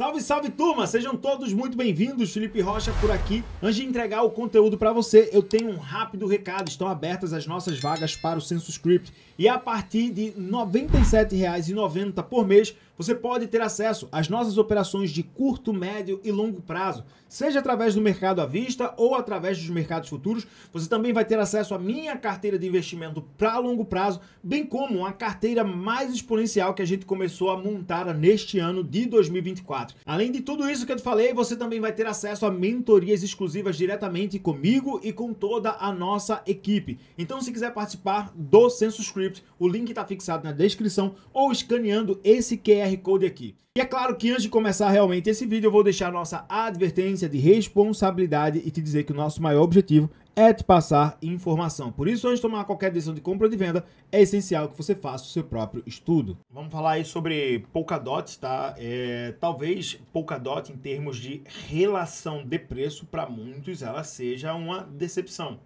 Salve, salve turma! Sejam todos muito bem-vindos. Felipe Rocha por aqui. Antes de entregar o conteúdo para você, eu tenho um rápido recado. Estão abertas as nossas vagas para o Census Script e a partir de R$ 97,90 por mês você pode ter acesso às nossas operações de curto, médio e longo prazo, seja através do mercado à vista ou através dos mercados futuros. Você também vai ter acesso à minha carteira de investimento para longo prazo, bem como a carteira mais exponencial que a gente começou a montar neste ano de 2024. Além de tudo isso que eu te falei, você também vai ter acesso a mentorias exclusivas diretamente comigo e com toda a nossa equipe. Então, se quiser participar do Census Script, o link está fixado na descrição ou escaneando esse QR Code aqui. E é claro que antes de começar realmente esse vídeo, eu vou deixar nossa advertência de responsabilidade e te dizer que o nosso maior objetivo é te passar informação. Por isso, antes de tomar qualquer decisão de compra ou de venda, é essencial que você faça o seu próprio estudo. Vamos falar aí sobre Polkadot, tá? É, talvez Polkadot, em termos de relação de preço, para muitos ela seja uma decepção,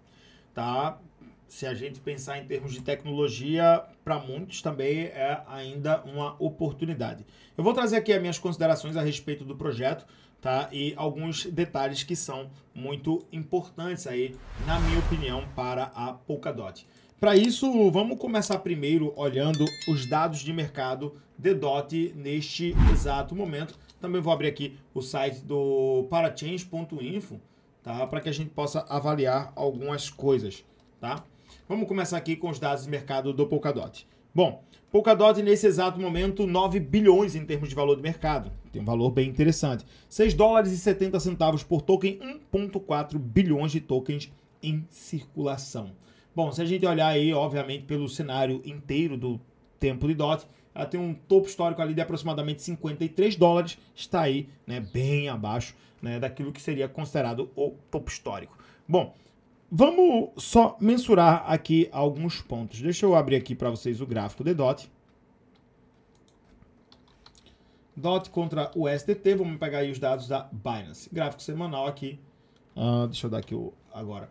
tá? Se a gente pensar em termos de tecnologia, para muitos também é ainda uma oportunidade. Eu vou trazer aqui as minhas considerações a respeito do projeto, tá? E alguns detalhes que são muito importantes aí, na minha opinião, para a Polkadot. Para isso, vamos começar primeiro olhando os dados de mercado de DOT neste exato momento. Também vou abrir aqui o site do parachange.info, tá? Para que a gente possa avaliar algumas coisas, tá? Vamos começar aqui com os dados de mercado do Polkadot. Bom, Polkadot nesse exato momento 9 bilhões em termos de valor de mercado. Tem um valor bem interessante. 6 dólares e 70 centavos por token, 1.4 bilhões de tokens em circulação. Bom, se a gente olhar aí, obviamente, pelo cenário inteiro do tempo de DOT, ela tem um topo histórico ali de aproximadamente 53 dólares, está aí, né, bem abaixo, né, daquilo que seria considerado o topo histórico. Bom, Vamos só mensurar aqui alguns pontos. Deixa eu abrir aqui para vocês o gráfico de DOT. DOT contra o SDT. Vamos pegar aí os dados da Binance. Gráfico semanal aqui. Uh, deixa eu dar aqui o agora.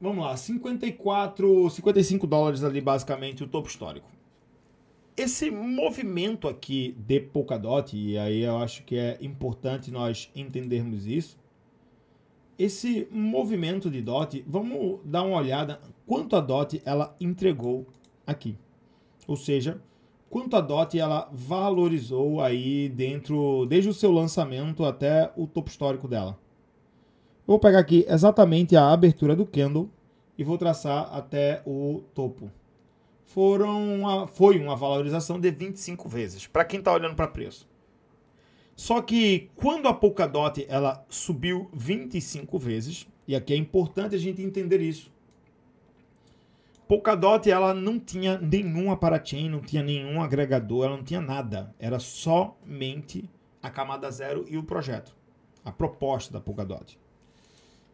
Vamos lá, 54, 55 dólares ali basicamente o topo histórico. Esse movimento aqui de Polkadot, e aí eu acho que é importante nós entendermos isso, esse movimento de DOT, vamos dar uma olhada quanto a DOT ela entregou aqui. Ou seja, quanto a DOT ela valorizou aí dentro, desde o seu lançamento até o topo histórico dela. vou pegar aqui exatamente a abertura do candle e vou traçar até o topo. Foram uma, foi uma valorização de 25 vezes, para quem está olhando para preço. Só que quando a Polkadot ela subiu 25 vezes, e aqui é importante a gente entender isso. Polkadot ela não tinha nenhuma parachain, não tinha nenhum agregador, ela não tinha nada. Era somente a camada zero e o projeto, a proposta da Polkadot.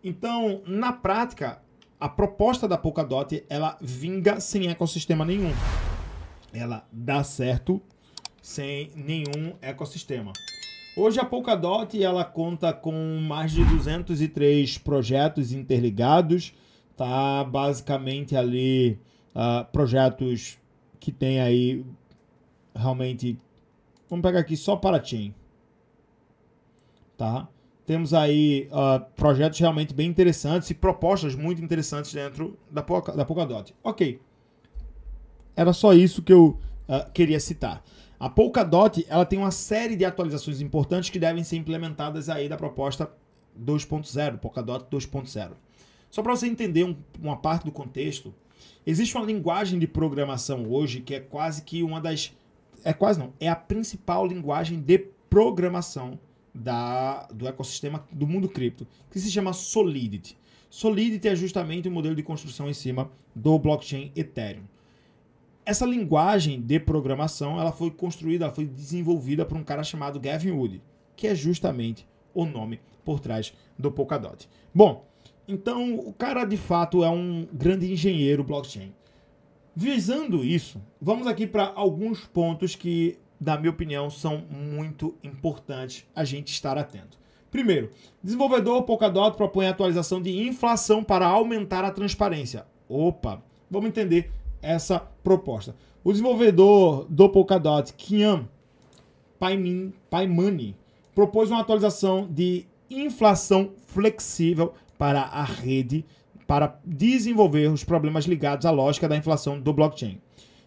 Então, na prática, a proposta da Polkadot ela vinga sem ecossistema nenhum. Ela dá certo sem nenhum ecossistema. Hoje a Polkadot ela conta com mais de 203 projetos interligados, tá? Basicamente ali uh, projetos que tem aí realmente. Vamos pegar aqui só para Chain, tá? Temos aí uh, projetos realmente bem interessantes e propostas muito interessantes dentro da, Polka, da Polkadot. Ok. Era só isso que eu uh, queria citar. A Polkadot ela tem uma série de atualizações importantes que devem ser implementadas aí da proposta 2.0, Polkadot 2.0. Só para você entender um, uma parte do contexto, existe uma linguagem de programação hoje que é quase que uma das é quase não, é a principal linguagem de programação da, do ecossistema do mundo cripto, que se chama Solidity. Solidity é justamente o um modelo de construção em cima do blockchain Ethereum. Essa linguagem de programação ela foi construída, ela foi desenvolvida por um cara chamado Gavin Wood, que é justamente o nome por trás do Polkadot. Bom, então o cara de fato é um grande engenheiro blockchain. Visando isso, vamos aqui para alguns pontos que, na minha opinião, são muito importantes a gente estar atento. Primeiro, desenvolvedor Polkadot propõe a atualização de inflação para aumentar a transparência. Opa, vamos entender essa proposta. O desenvolvedor do Polkadot, Kian Paimin, Paimani, propôs uma atualização de inflação flexível para a rede para desenvolver os problemas ligados à lógica da inflação do blockchain.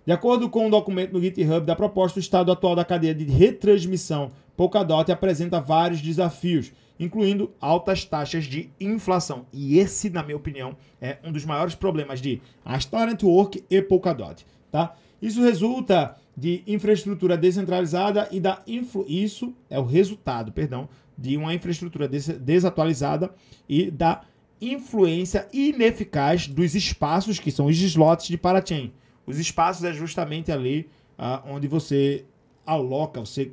De acordo com um documento no GitHub da proposta, o estado atual da cadeia de retransmissão Polkadot apresenta vários desafios, incluindo altas taxas de inflação. E esse, na minha opinião, é um dos maiores problemas de Astara Network e Polkadot, tá? Isso resulta de infraestrutura descentralizada e da influ... isso é o resultado, perdão, de uma infraestrutura des... desatualizada e da influência ineficaz dos espaços que são os slots de parachain. Os espaços é justamente ali ah, onde você aloca, você,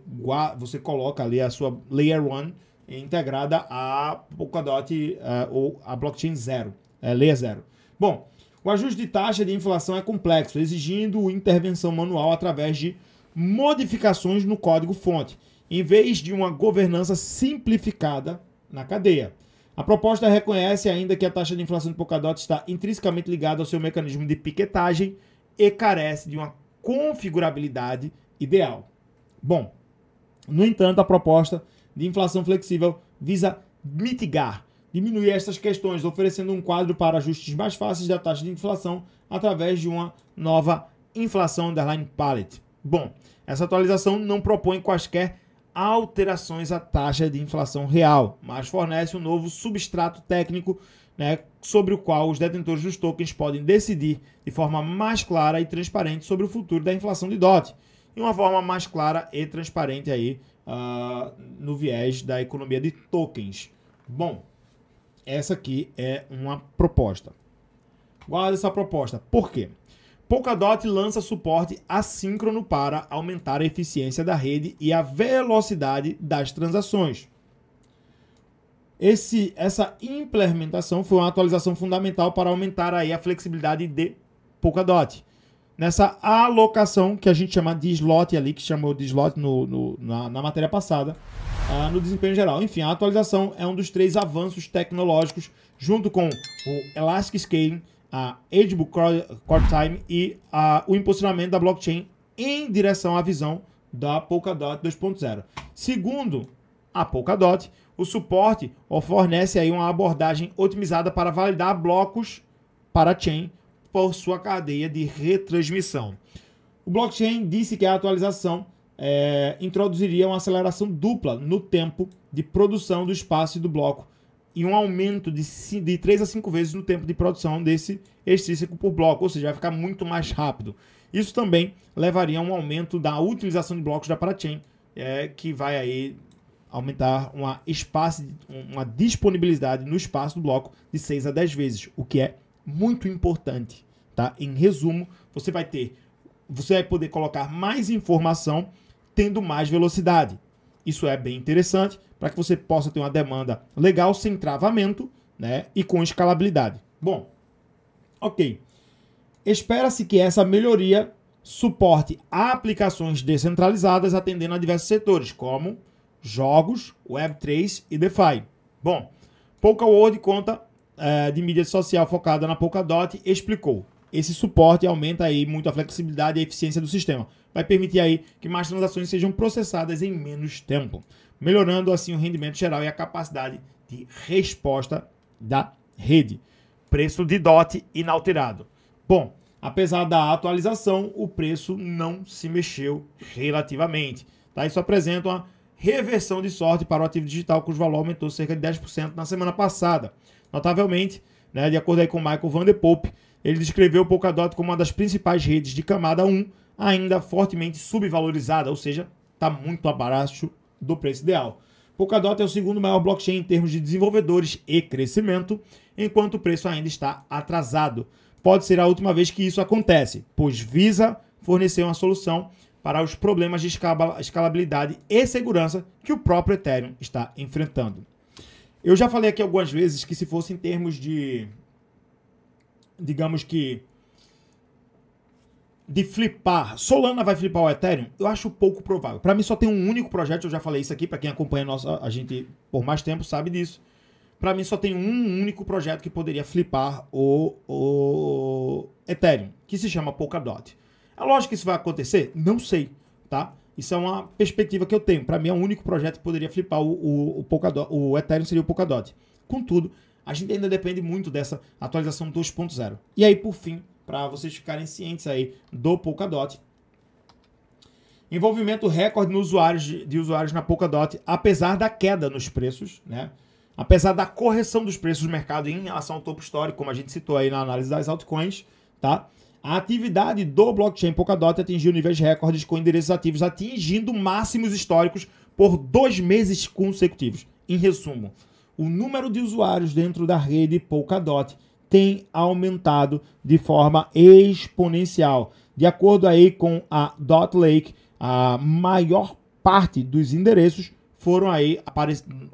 você coloca ali a sua Layer 1 integrada a Polkadot uh, ou a blockchain zero, eh, Layer 0. Bom, o ajuste de taxa de inflação é complexo, exigindo intervenção manual através de modificações no código-fonte, em vez de uma governança simplificada na cadeia. A proposta reconhece ainda que a taxa de inflação de Polkadot está intrinsecamente ligada ao seu mecanismo de piquetagem e carece de uma configurabilidade ideal. Bom, no entanto, a proposta de inflação flexível visa mitigar, diminuir essas questões, oferecendo um quadro para ajustes mais fáceis da taxa de inflação através de uma nova inflação underline palette. Bom, essa atualização não propõe quaisquer alterações à taxa de inflação real, mas fornece um novo substrato técnico né, sobre o qual os detentores dos tokens podem decidir de forma mais clara e transparente sobre o futuro da inflação de DOT em uma forma mais clara e transparente aí uh, no viés da economia de tokens. Bom, essa aqui é uma proposta. Guarda essa proposta. Por quê? Polkadot lança suporte assíncrono para aumentar a eficiência da rede e a velocidade das transações. Esse, essa implementação foi uma atualização fundamental para aumentar aí a flexibilidade de Polkadot nessa alocação que a gente chama de slot ali, que chamou de slot no, no na, na, matéria passada, uh, no desempenho geral. Enfim, a atualização é um dos três avanços tecnológicos, junto com o Elastic Scaling, a Edgebook Core Time e a, o impulsionamento da blockchain em direção à visão da Polkadot 2.0. Segundo a Polkadot, o suporte fornece aí uma abordagem otimizada para validar blocos para a chain por sua cadeia de retransmissão. O blockchain disse que a atualização é, introduziria uma aceleração dupla no tempo de produção do espaço e do bloco e um aumento de, de 3 a 5 vezes no tempo de produção desse extrínseco por bloco, ou seja, vai ficar muito mais rápido. Isso também levaria a um aumento da utilização de blocos da parachain, é, que vai aí aumentar uma, espaço, uma disponibilidade no espaço do bloco de 6 a 10 vezes, o que é muito importante, tá? Em resumo, você vai ter, você vai poder colocar mais informação tendo mais velocidade. Isso é bem interessante para que você possa ter uma demanda legal sem travamento, né? E com escalabilidade. Bom, ok. Espera-se que essa melhoria suporte a aplicações descentralizadas atendendo a diversos setores, como jogos, Web3 e DeFi. Bom, PokerWorld conta é, de mídia social focada na Polkadot explicou. Esse suporte aumenta aí muito a flexibilidade e a eficiência do sistema. Vai permitir aí que mais transações sejam processadas em menos tempo, melhorando assim o rendimento geral e a capacidade de resposta da rede. Preço de DOT inalterado. Bom, apesar da atualização, o preço não se mexeu relativamente. Tá? Isso apresenta uma reversão de sorte para o ativo digital, cujo valor aumentou cerca de 10% na semana passada. Notavelmente, né, de acordo com Michael Van de Pope, ele descreveu o Polkadot como uma das principais redes de camada 1, ainda fortemente subvalorizada, ou seja, está muito abaixo do preço ideal. Polkadot é o segundo maior blockchain em termos de desenvolvedores e crescimento, enquanto o preço ainda está atrasado. Pode ser a última vez que isso acontece, pois Visa forneceu uma solução para os problemas de escalabilidade e segurança que o próprio Ethereum está enfrentando. Eu já falei aqui algumas vezes que se fosse em termos de digamos que de flipar, Solana vai flipar o Ethereum, eu acho pouco provável. Para mim só tem um único projeto, eu já falei isso aqui para quem acompanha a nossa a gente por mais tempo sabe disso. Para mim só tem um único projeto que poderia flipar o, o Ethereum, que se chama Polkadot. É lógico que isso vai acontecer? Não sei, tá? Isso é uma perspectiva que eu tenho. Para mim, é o único projeto que poderia flipar o, o, o, Polkadot, o Ethereum seria o Polkadot. Contudo, a gente ainda depende muito dessa atualização 2.0. E aí, por fim, para vocês ficarem cientes aí do Polkadot, envolvimento recorde nos usuários, de usuários na Polkadot, apesar da queda nos preços, né? Apesar da correção dos preços do mercado em relação ao topo histórico, como a gente citou aí na análise das altcoins, tá? A atividade do blockchain Polkadot atingiu níveis recordes com endereços ativos atingindo máximos históricos por dois meses consecutivos. Em resumo, o número de usuários dentro da rede Polkadot tem aumentado de forma exponencial. De acordo aí com a Dot Lake, a maior parte dos endereços foram aí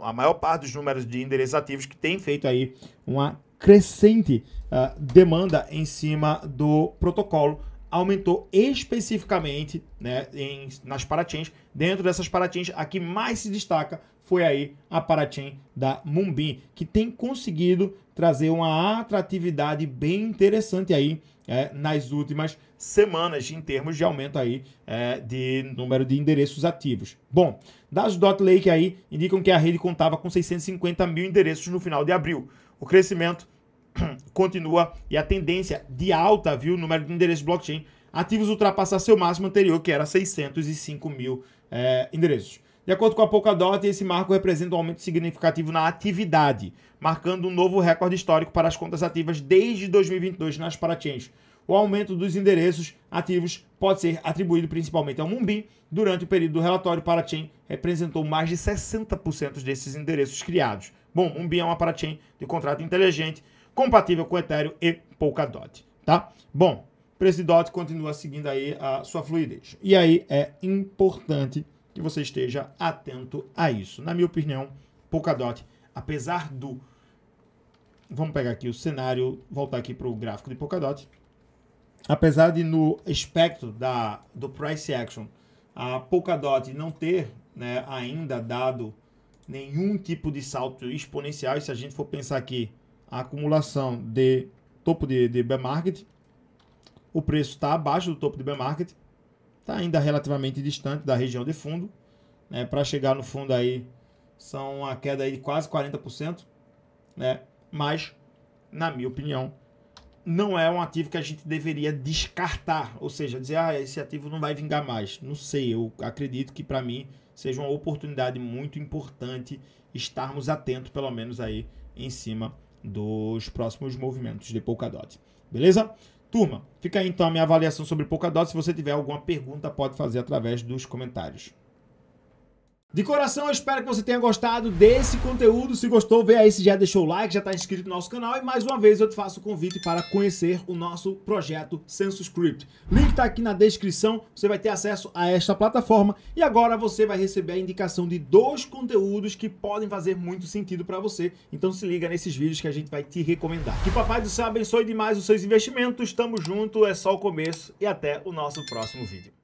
a maior parte dos números de endereços ativos que tem feito aí uma crescente uh, demanda em cima do protocolo aumentou especificamente né, em, nas parachains. Dentro dessas parachains, a que mais se destaca foi aí a parachain da Mumbin, que tem conseguido trazer uma atratividade bem interessante aí é, nas últimas semanas em termos de aumento aí é, de número de endereços ativos. Bom, dados do Lake aí indicam que a rede contava com 650 mil endereços no final de abril. O crescimento continua e a tendência de alta, viu? O número de endereços blockchain ativos ultrapassar seu máximo anterior, que era 605 mil é, endereços. De acordo com a Polkadot, esse marco representa um aumento significativo na atividade, marcando um novo recorde histórico para as contas ativas desde 2022 nas parachains. O aumento dos endereços ativos pode ser atribuído principalmente ao Mumbi. Durante o período do relatório, Parachain representou mais de 60% desses endereços criados. Bom, Mumbi é uma Parachain de contrato inteligente compatível com Ethereum e Polkadot, tá? Bom, o preço de continua seguindo aí a sua fluidez. E aí é importante que você esteja atento a isso. Na minha opinião, Polkadot, apesar do... Vamos pegar aqui o cenário, voltar aqui para o gráfico de Polkadot. Apesar de no espectro da, do price action, a Polkadot não ter né, ainda dado nenhum tipo de salto exponencial, e se a gente for pensar aqui a acumulação de topo de, de bear market. O preço está abaixo do topo de bear market, está ainda relativamente distante da região de fundo. Né? Para chegar no fundo aí, são uma queda aí de quase 40%. Né? Mas, na minha opinião, não é um ativo que a gente deveria descartar, ou seja, dizer, ah, esse ativo não vai vingar mais. Não sei, eu acredito que para mim seja uma oportunidade muito importante estarmos atentos, pelo menos aí em cima dos próximos movimentos de Polkadot. Beleza? Turma, fica aí então a minha avaliação sobre Polkadot. Se você tiver alguma pergunta, pode fazer através dos comentários. De coração, eu espero que você tenha gostado desse conteúdo. Se gostou, vê aí se já deixou o like, já está inscrito no nosso canal. E mais uma vez eu te faço o convite para conhecer o nosso projeto SensoScript. Link está aqui na descrição, você vai ter acesso a esta plataforma. E agora você vai receber a indicação de dois conteúdos que podem fazer muito sentido para você. Então se liga nesses vídeos que a gente vai te recomendar. Que Papai do Céu abençoe demais os seus investimentos. Tamo junto, é só o começo e até o nosso próximo vídeo.